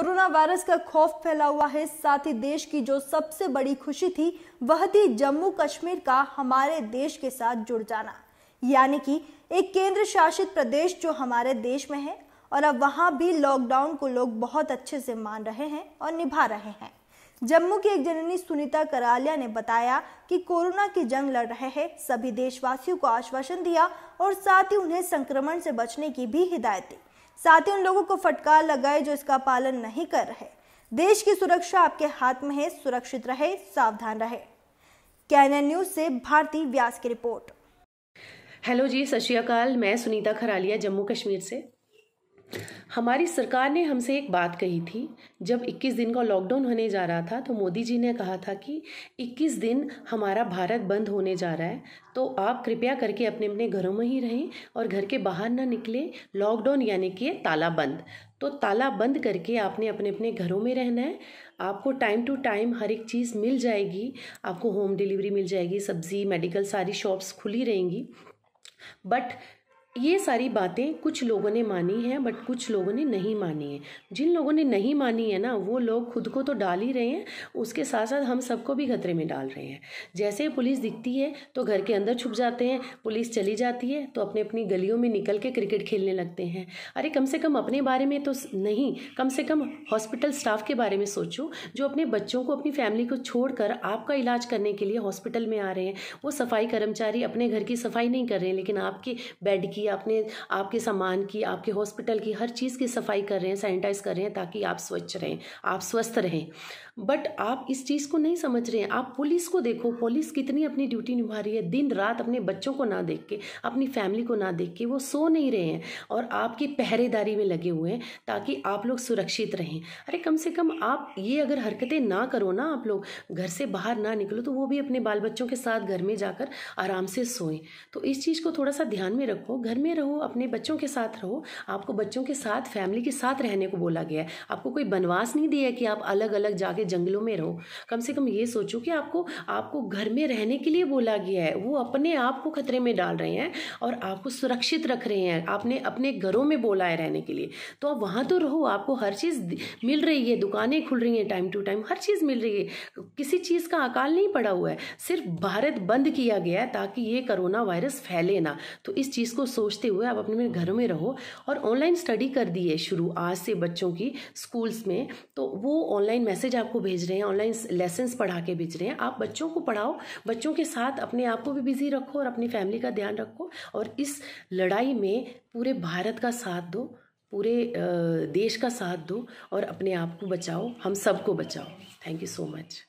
corona virus का खौफ फैला हुआ है साथ ही देश की जो सबसे बड़ी खुशी थी वह थी जम्मू कश्मीर का हमारे देश के साथ जुड़ जाना यानी कि एक केंद्र शासित प्रदेश जो हमारे देश में है और अब वहाँ भी लॉकडाउन को लोग बहुत अच्छे से मान रहे हैं और निभा रहे हैं जम्मू की एक जननी सुनीता करालिया ने बताया कि कोरोना की जंग लड़ रहे हैं सभी देशवासियों को आश्वासन दिया और साथ ही उन्हें संक्रमण से बचने की भी हिदायत दी साथ ही उन लोगों को फटकार लगाए जो इसका पालन नहीं कर रहे देश की सुरक्षा आपके हाथ में है सुरक्षित रहे सावधान रहे कैन न्यूज से भारती व्यास की रिपोर्ट हेलो जी सत मैं सुनीता खरालिया जम्मू कश्मीर से हमारी सरकार ने हमसे एक बात कही थी जब 21 दिन का लॉकडाउन होने जा रहा था तो मोदी जी ने कहा था कि 21 दिन हमारा भारत बंद होने जा रहा है तो आप कृपया करके अपने अपने घरों में ही रहें और घर के बाहर ना निकले लॉकडाउन यानी कि ताला बंद तो ताला बंद करके आपने अपने अपने घरों में रहना है आपको टाइम टू टाइम हर एक चीज़ मिल जाएगी आपको होम डिलीवरी मिल जाएगी सब्ज़ी मेडिकल सारी शॉप्स खुली रहेंगी बट ये सारी बातें कुछ लोगों ने मानी हैं बट कुछ लोगों ने नहीं मानी है जिन लोगों ने नहीं मानी है ना वो लोग खुद को तो डाल ही रहे हैं उसके साथ साथ हम सबको भी खतरे में डाल रहे हैं जैसे ही पुलिस दिखती है तो घर के अंदर छुप जाते हैं पुलिस चली जाती है तो अपने अपनी गलियों में निकल के क्रिकेट खेलने लगते हैं अरे कम से कम अपने बारे में तो नहीं कम से कम हॉस्पिटल स्टाफ के बारे में सोचो जो अपने बच्चों को अपनी फैमिली को छोड़ आपका इलाज करने के लिए हॉस्पिटल में आ रहे हैं वो सफाई कर्मचारी अपने घर की सफाई नहीं कर रहे हैं लेकिन आपके बेड की की अपने आपके सामान की आपके हॉस्पिटल की हर चीज़ की सफाई कर रहे हैं सैनिटाइज कर रहे हैं ताकि आप स्वच्छ रहें आप स्वस्थ रहें बट आप इस चीज़ को नहीं समझ रहे हैं आप पुलिस को देखो पुलिस कितनी अपनी ड्यूटी निभा रही है दिन रात अपने बच्चों को ना देख के अपनी फैमिली को ना देख के वो सो नहीं रहे हैं और आपकी पहरेदारी में लगे हुए हैं ताकि आप लोग सुरक्षित रहें अरे कम से कम आप ये अगर हरकतें ना करो ना आप लोग घर से बाहर ना निकलो तो वो भी अपने बाल बच्चों के साथ घर में जाकर आराम से सोएं तो इस चीज़ को थोड़ा सा ध्यान में रखो घर में रहो अपने बच्चों के साथ रहो आपको बच्चों के साथ फैमिली के साथ रहने को बोला गया है आपको कोई बनवास नहीं दिया कि आप अलग अलग जाके जंगलों में रहो कम से कम ये सोचो कि आपको आपको घर में रहने के लिए बोला गया है वो अपने आप को खतरे में डाल रहे हैं और आपको सुरक्षित रख रहे हैं आपने अपने घरों में बोला है रहने के लिए तो आप वहाँ तो रहो आपको हर चीज़ मिल रही है दुकानें खुल रही हैं टाइम टू टाइम हर चीज़ मिल रही है किसी चीज़ का अकाल नहीं पड़ा हुआ है सिर्फ भारत बंद किया गया है ताकि ये कोरोना वायरस फैले ना तो इस चीज़ को सोचते हुए आप अपने घरों में रहो और ऑनलाइन स्टडी कर दी है शुरू आज से बच्चों की स्कूल्स में तो वो ऑनलाइन मैसेज आपको भेज रहे हैं ऑनलाइन लेसन्स पढ़ा के भेज रहे हैं आप बच्चों को पढ़ाओ बच्चों के साथ अपने आप को भी बिजी रखो और अपनी फैमिली का ध्यान रखो और इस लड़ाई में पूरे भारत का साथ दो पूरे देश का साथ दो और अपने आप को बचाओ हम सबको बचाओ थैंक यू सो मच